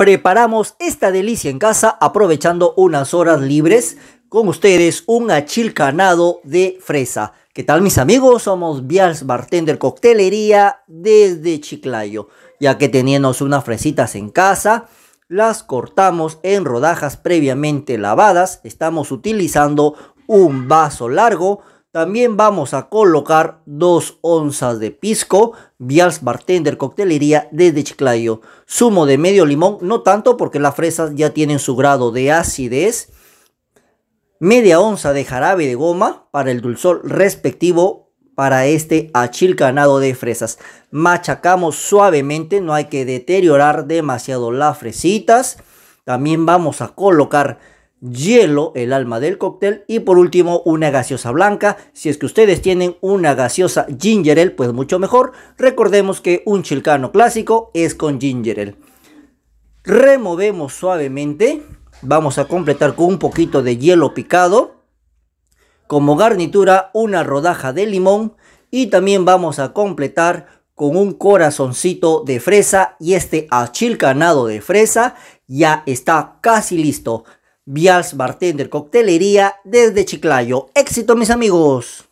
preparamos esta delicia en casa aprovechando unas horas libres con ustedes un achilcanado de fresa. ¿Qué tal mis amigos? Somos Vials Bartender Coctelería desde Chiclayo. Ya que teníamos unas fresitas en casa, las cortamos en rodajas previamente lavadas. Estamos utilizando un vaso largo también vamos a colocar 2 onzas de pisco, Vials Bartender Coctelería de Chiclayo. Sumo de medio limón, no tanto porque las fresas ya tienen su grado de acidez. Media onza de jarabe de goma para el dulzor respectivo para este achilcanado de fresas. Machacamos suavemente, no hay que deteriorar demasiado las fresitas. También vamos a colocar hielo, el alma del cóctel y por último una gaseosa blanca. Si es que ustedes tienen una gaseosa ginger ale, pues mucho mejor. Recordemos que un chilcano clásico es con ginger ale. Removemos suavemente. Vamos a completar con un poquito de hielo picado. Como garnitura una rodaja de limón y también vamos a completar con un corazoncito de fresa y este achilcanado de fresa ya está casi listo. Vials Bartender Coctelería desde Chiclayo. Éxito mis amigos.